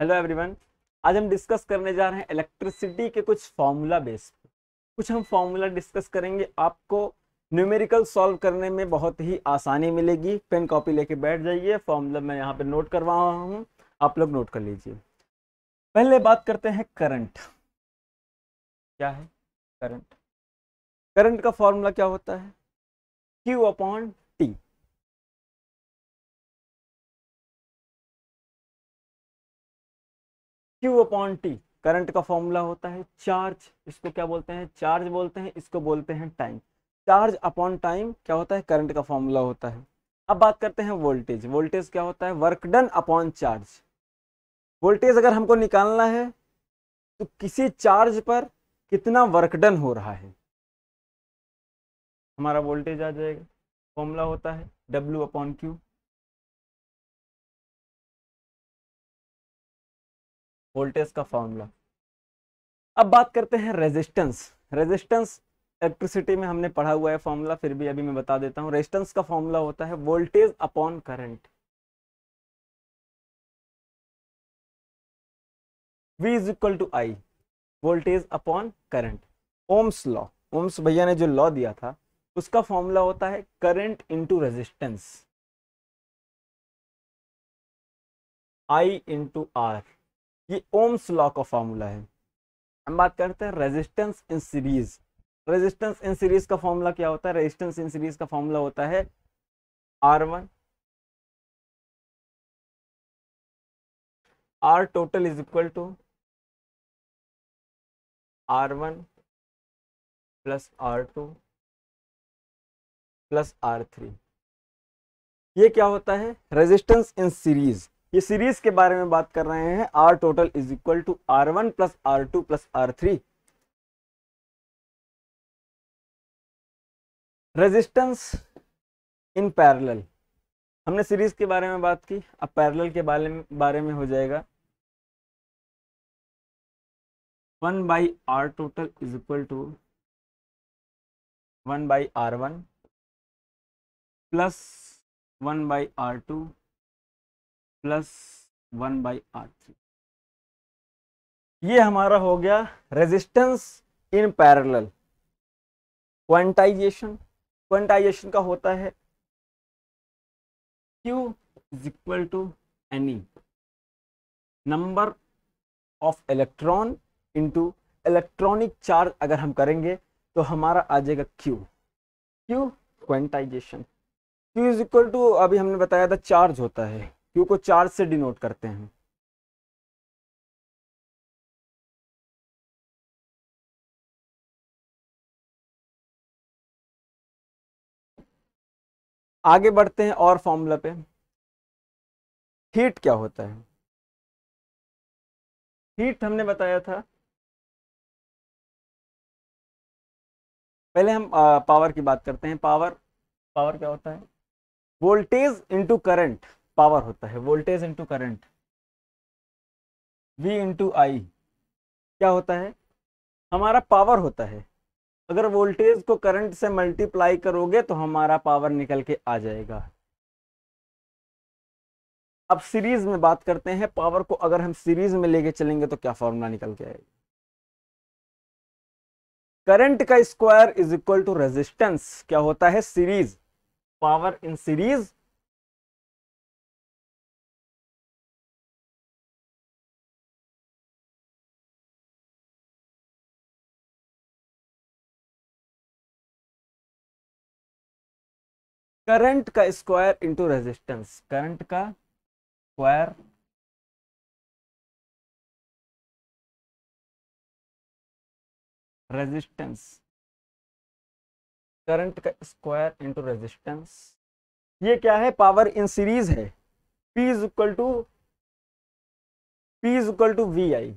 hello everyone आज हम discuss करने जा रहे हैं इलेक्ट्रिसिटी के कुछ फॉर्मूला बेस कुछ हम फार्मूला डिस्कस करेंगे आपको न्यूमेरिकल सॉल्व करने में बहुत ही आसानी मिलेगी पेन कॉपी लेके बैठ जाइए फॉर्मूला मैं यहाँ पे नोट करवा रहा हूँ आप लोग नोट कर लीजिए पहले बात करते हैं करंट क्या है करंट करंट का फॉर्मूला क्या होता है Q upon T Q upon T current का फॉर्मूला होता है चार्ज इसको क्या बोलते हैं चार्ज बोलते हैं इसको बोलते हैं टाइम चार्ज अपॉन टाइम क्या होता है करंट का फॉर्मूला होता है अब बात करते हैं वोल्टेज वोल्टेज क्या होता है work done upon charge voltage अगर हमको निकालना है तो किसी चार्ज पर कितना वर्क डन हो रहा है हमारा वोल्टेज आ जाएगा फॉर्मूला होता है डब्ल्यू अपॉन क्यू वोल्टेज का फॉर्मूला अब बात करते हैं रेजिस्टेंस रेजिस्टेंस इलेक्ट्रिसिटी में हमने पढ़ा हुआ है फॉर्मूला फिर भी अभी मैं बता देता हूँ रेजिस्टेंस का फॉर्मूला होता है voltage upon current V is equal to I voltage upon current Ohm's law Ohm's भैया ने जो लॉ दिया था उसका फॉर्मूला होता है current into resistance I into R ये ओम्स लॉ का फॉर्मूला है हम बात करते हैं resistance in series resistance in series का फॉर्मूला क्या होता है रेजिस्टेंस इन सीरीज का फॉर्मूला होता है R one R total is equal to R one plus R two plus R three ये क्या होता है रेजिस्टेंस इन सीरीज ये सीरीज के बारे में बात कर रहे हैं are total is equal to R one plus R two plus R three resistance in parallel हमने सीरीज के बारे में बात की अब पैरेलल के बारे में बारे में हो जाएगा one by R total is equal to one by R one plus one by R two plus one by R three ये हमारा हो गया resistance in parallel quantization quantization का होता है Q is equal to any number of electron into electronic charge अगर हम करेंगे तो हमारा आ जाएगा Q Q quantization Q is equal to अभी हमने बताया था चार्ज होता है क्यू को चार्ज से डिनोट करते हैं आगे बढ़ते हैं और फॉर्मूला पे हीट क्या होता है हीट हमने बताया था पहले हम पावर की बात करते हैं पावर पावर क्या होता है वोल्टेज इनटू करंट पावर होता है voltage into current V into I क्या होता है हमारा पावर होता है अगर वोल्टेज को करंट से मल्टीप्लाई करोगे तो हमारा पावर निकल के आ जाएगा अब सीरीज में बात करते हैं पावर को अगर हम सीरीज में लेके चलेंगे तो क्या फॉर्मूला निकल के आएगा करंट का square is equal to resistance क्या होता है series power in series current का स्क्वायर इंटू रेजिस्टेंस करंट का स्क्वायर रेजिस्टेंस करंट का स्क्वायर इंटू रेजिस्टेंस ये क्या है पावर इन सीरीज है P is equal to P is equal to V I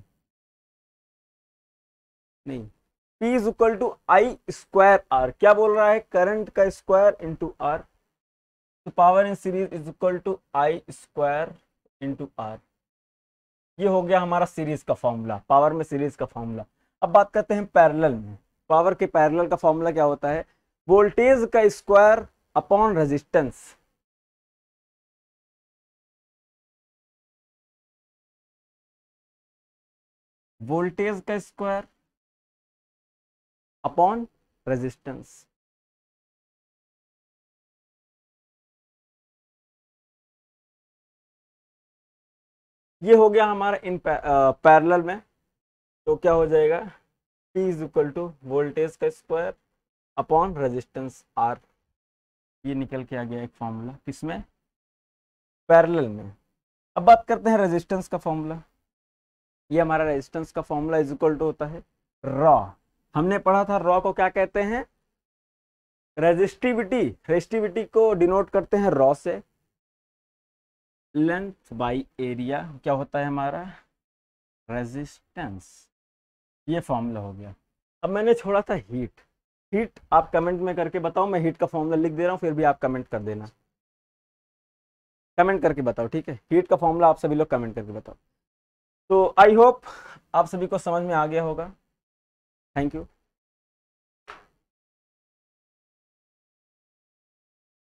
नहीं P is equal to I square R क्या बोल रहा है करंट का स्क्वायर इंटू आर तो power in series is equal to I square into R ये हो गया हमारा सीरीज का फॉर्मूला पावर में सीरीज का फॉर्मूला अब बात करते हैं पैरेलल में पावर के पैरेलल का फॉर्मूला क्या होता है वोल्टेज का स्क्वायर अपॉन रेजिस्टेंस वोल्टेज का स्क्वायर अपॉन रेजिस्टेंस ये हो गया हमारा इन पैरल में तो क्या हो जाएगा P is equal to voltage का स्क्वायर अपॉन रेजिस्टेंस R ये निकल के आ गया एक फॉर्मूला किसमें पैरेलल में अब बात करते हैं रेजिस्टेंस का फॉर्मूला ये हमारा रेजिस्टेंस का फॉर्मूला इज इक्वल टू होता है रॉ हमने पढ़ा था रॉ को क्या कहते हैं रेजिस्टिविटी रेजिस्टिविटी को डिनोट करते हैं रॉ से लेंथ बाय एरिया क्या होता है हमारा रेजिस्टेंस ये फॉर्मूला हो गया अब मैंने छोड़ा था हीट हीट आप कमेंट में करके बताओ मैं हीट का फॉर्मूला लिख दे रहा हूँ फिर भी आप कमेंट कर देना कमेंट करके बताओ ठीक है हीट का फॉर्मूला आप सभी लोग कमेंट करके बताओ तो आई होप आप सभी को समझ में आ गया होगा थैंक यू